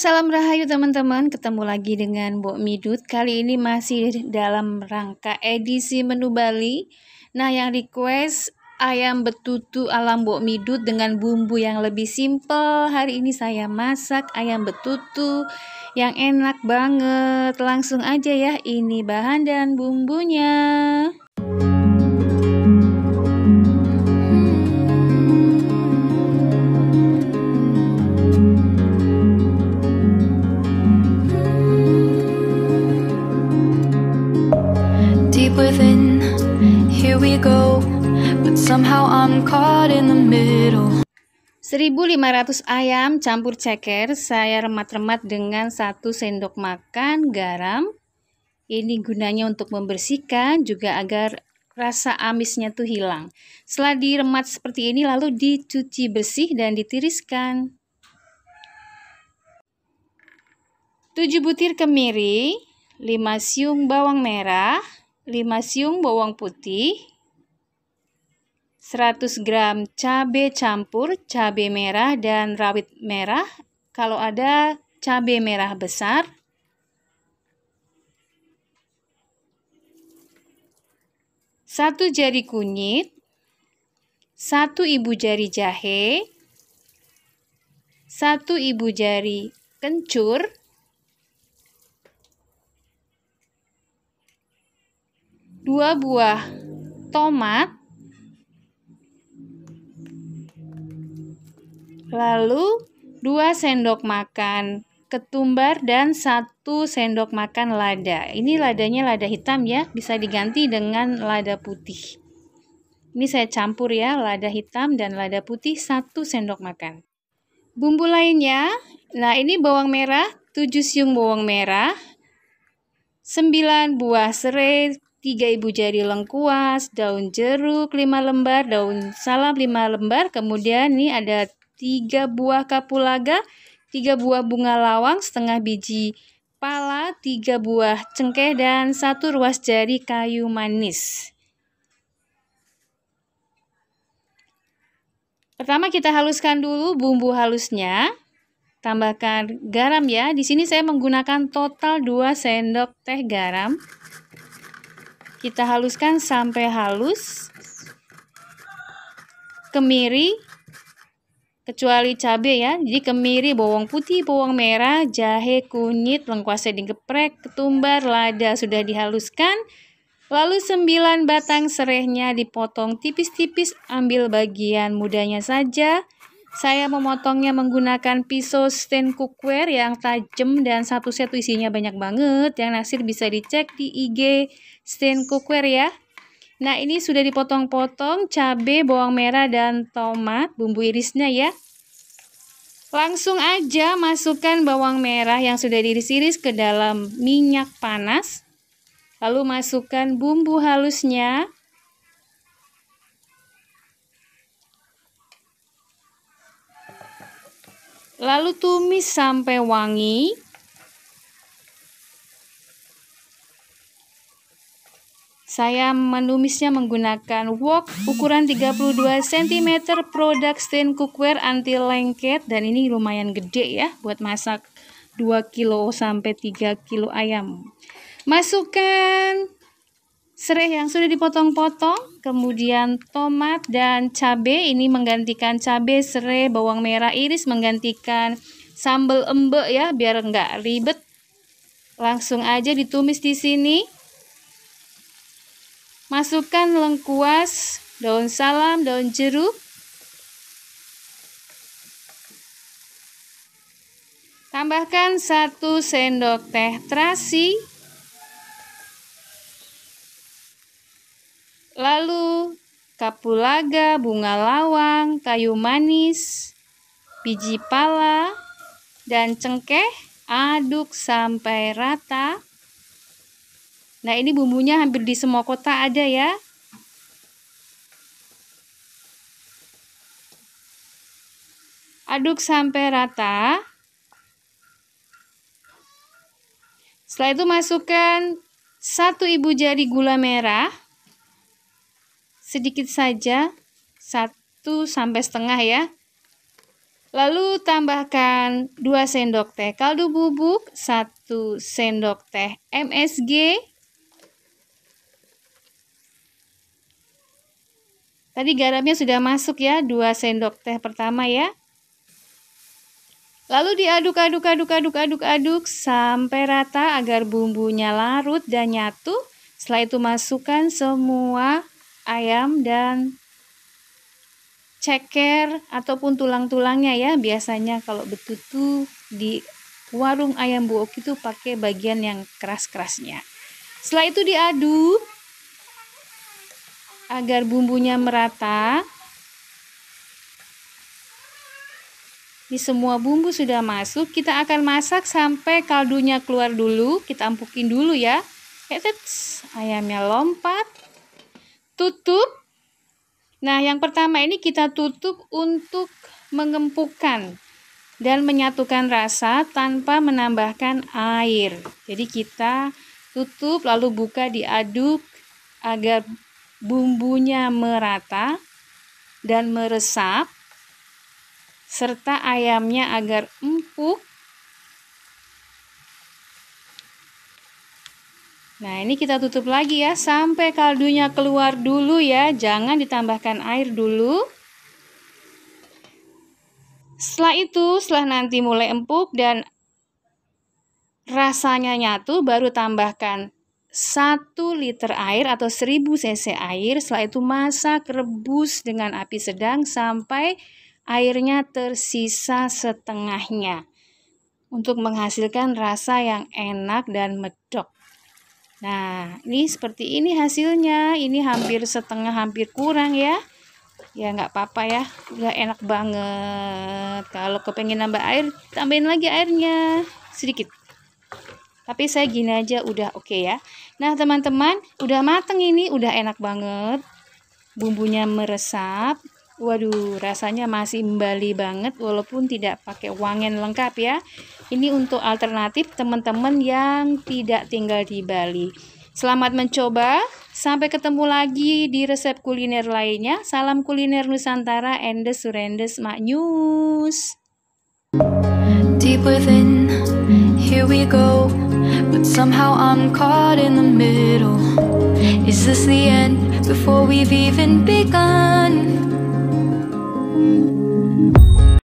salam rahayu teman-teman, ketemu lagi dengan Bu Midut. Kali ini masih dalam rangka edisi menu Bali. Nah, yang request ayam betutu ala Mbok Midut dengan bumbu yang lebih simple. Hari ini saya masak ayam betutu yang enak banget. Langsung aja ya, ini bahan dan bumbunya. Somehow I'm caught 1500 ayam campur ceker saya remat-remat dengan satu sendok makan garam. Ini gunanya untuk membersihkan juga agar rasa amisnya tuh hilang. Setelah diremat seperti ini lalu dicuci bersih dan ditiriskan. 7 butir kemiri, 5 siung bawang merah, 5 siung bawang putih, 100 gram cabai campur, cabai merah, dan rawit merah. Kalau ada cabai merah besar, satu jari kunyit, satu ibu jari jahe, satu ibu jari kencur, dua buah tomat, Lalu 2 sendok makan ketumbar dan 1 sendok makan lada. Ini ladanya lada hitam ya, bisa diganti dengan lada putih. Ini saya campur ya, lada hitam dan lada putih 1 sendok makan. Bumbu lainnya, nah ini bawang merah, 7 siung bawang merah, 9 buah serai, 3 ibu jari lengkuas, daun jeruk 5 lembar, daun salam 5 lembar, kemudian ini ada 3 buah kapulaga, 3 buah bunga lawang setengah biji, pala 3 buah cengkeh dan satu ruas jari kayu manis. Pertama kita haluskan dulu bumbu halusnya. Tambahkan garam ya. Di sini saya menggunakan total 2 sendok teh garam. Kita haluskan sampai halus. Kemiri kecuali cabai ya. Jadi kemiri, bawang putih, bawang merah, jahe, kunyit, lengkuas lengkuasnya digeprek, ketumbar, lada sudah dihaluskan. Lalu 9 batang serehnya dipotong tipis-tipis, ambil bagian mudanya saja. Saya memotongnya menggunakan pisau stand cookware yang tajam dan satu set isinya banyak banget. Yang nasir bisa dicek di IG stand cookware ya. Nah, ini sudah dipotong-potong cabe, bawang merah, dan tomat, bumbu irisnya ya. Langsung aja masukkan bawang merah yang sudah diiris-iris ke dalam minyak panas. Lalu masukkan bumbu halusnya. Lalu tumis sampai wangi. Saya menumisnya menggunakan wok ukuran 32 cm produk stain cookware anti lengket dan ini lumayan gede ya buat masak 2 kilo sampai 3 kilo ayam. Masukkan serai yang sudah dipotong-potong, kemudian tomat dan cabe ini menggantikan cabe, serai, bawang merah iris menggantikan sambal embe ya biar enggak ribet. Langsung aja ditumis di sini. Masukkan lengkuas, daun salam, daun jeruk, Tambahkan 1 sendok teh terasi. Lalu kapulaga, bunga lawang, kayu manis, biji pala, dan cengkeh aduk sampai rata. Nah ini bumbunya hampir di semua kota ada ya. Aduk sampai rata. Setelah itu masukkan satu ibu jari gula merah. Sedikit saja, satu sampai setengah ya. Lalu tambahkan 2 sendok teh kaldu bubuk, 1 sendok teh MSG, Tadi garamnya sudah masuk ya, 2 sendok teh pertama ya. Lalu diaduk-aduk-aduk-aduk-aduk-aduk sampai rata agar bumbunya larut dan nyatu. Setelah itu masukkan semua ayam dan ceker ataupun tulang-tulangnya ya. Biasanya kalau betutu di warung ayam buok itu pakai bagian yang keras-kerasnya. Setelah itu diaduk agar bumbunya merata. Ini semua bumbu sudah masuk, kita akan masak sampai kaldunya keluar dulu. Kita empukin dulu ya. ayamnya lompat. Tutup. Nah, yang pertama ini kita tutup untuk mengempukkan dan menyatukan rasa tanpa menambahkan air. Jadi kita tutup lalu buka diaduk agar bumbunya merata dan meresap, serta ayamnya agar empuk. Nah, ini kita tutup lagi ya sampai kaldunya keluar dulu ya. Jangan ditambahkan air dulu. Setelah itu, setelah nanti mulai empuk dan rasanya nyatu, baru tambahkan 1 liter air atau 1000 cc air, setelah itu masak rebus dengan api sedang sampai airnya tersisa setengahnya untuk menghasilkan rasa yang enak dan medok. Nah, ini seperti ini hasilnya. Ini hampir setengah, hampir kurang ya. Ya, nggak apa-apa ya. Udah enak banget. Kalau kepengen nambah air, tambahin lagi airnya sedikit. Tapi saya gini aja udah oke okay ya. Nah, teman-teman, udah mateng ini, udah enak banget. Bumbunya meresap. Waduh, rasanya masih membali banget walaupun tidak pakai wangen lengkap ya. Ini untuk alternatif teman-teman yang tidak tinggal di Bali. Selamat mencoba. Sampai ketemu lagi di resep kuliner lainnya. Salam kuliner Nusantara Endes Surendes maknyus Deep within, here we go. somehow I'm caught in the middle. Is this the end before we've even begun?